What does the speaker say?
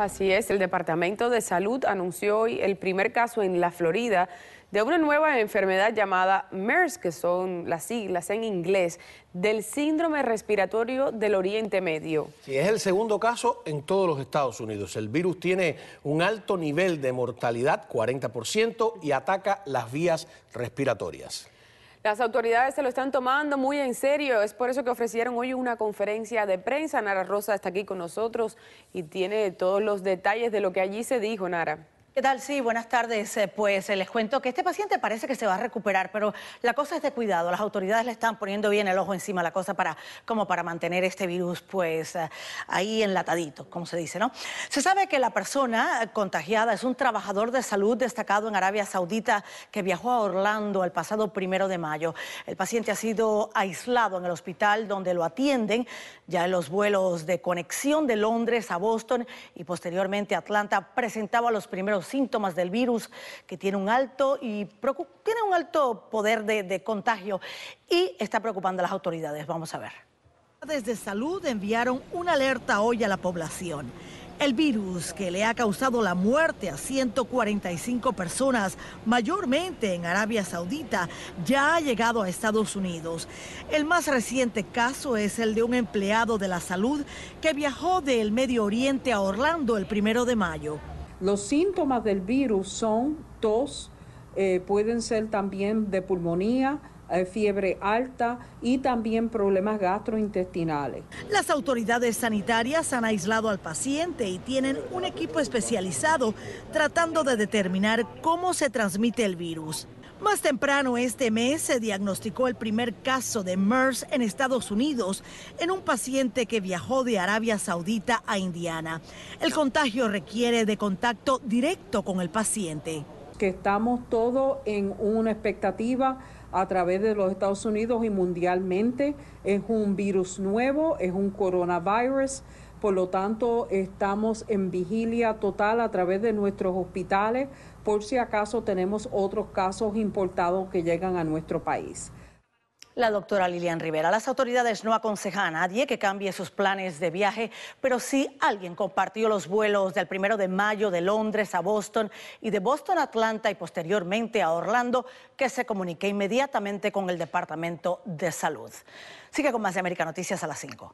Así es, el Departamento de Salud anunció hoy el primer caso en la Florida de una nueva enfermedad llamada MERS, que son las siglas en inglés, del síndrome respiratorio del Oriente Medio. Sí, es el segundo caso en todos los Estados Unidos. El virus tiene un alto nivel de mortalidad, 40%, y ataca las vías respiratorias. Las autoridades se lo están tomando muy en serio. Es por eso que ofrecieron hoy una conferencia de prensa. Nara Rosa está aquí con nosotros y tiene todos los detalles de lo que allí se dijo, Nara. ¿Qué tal? Sí, buenas tardes. Eh, pues eh, les cuento que este paciente parece que se va a recuperar, pero la cosa es de cuidado. Las autoridades le están poniendo bien el ojo encima la cosa para, como para mantener este virus, pues eh, ahí enlatadito, como se dice, ¿no? Se sabe que la persona contagiada es un trabajador de salud destacado en Arabia Saudita que viajó a Orlando el pasado primero de mayo. El paciente ha sido aislado en el hospital donde lo atienden ya en los vuelos de conexión de Londres a Boston y posteriormente a Atlanta presentaba los primeros síntomas del virus, que tiene un alto, y tiene un alto poder de, de contagio y está preocupando a las autoridades. Vamos a ver. Desde salud enviaron una alerta hoy a la población. El virus que le ha causado la muerte a 145 personas, mayormente en Arabia Saudita, ya ha llegado a Estados Unidos. El más reciente caso es el de un empleado de la salud que viajó del Medio Oriente a Orlando el primero de mayo. Los síntomas del virus son tos, eh, pueden ser también de pulmonía, eh, fiebre alta y también problemas gastrointestinales. Las autoridades sanitarias han aislado al paciente y tienen un equipo especializado tratando de determinar cómo se transmite el virus. Más temprano este mes se diagnosticó el primer caso de MERS en Estados Unidos en un paciente que viajó de Arabia Saudita a Indiana. El contagio requiere de contacto directo con el paciente que estamos todos en una expectativa a través de los Estados Unidos y mundialmente. Es un virus nuevo, es un coronavirus, por lo tanto estamos en vigilia total a través de nuestros hospitales por si acaso tenemos otros casos importados que llegan a nuestro país. La doctora Lilian Rivera, las autoridades no aconsejan a nadie que cambie sus planes de viaje, pero sí alguien compartió los vuelos del primero de mayo de Londres a Boston y de Boston a Atlanta y posteriormente a Orlando, que se comunique inmediatamente con el Departamento de Salud. Sigue con más de América Noticias a las 5.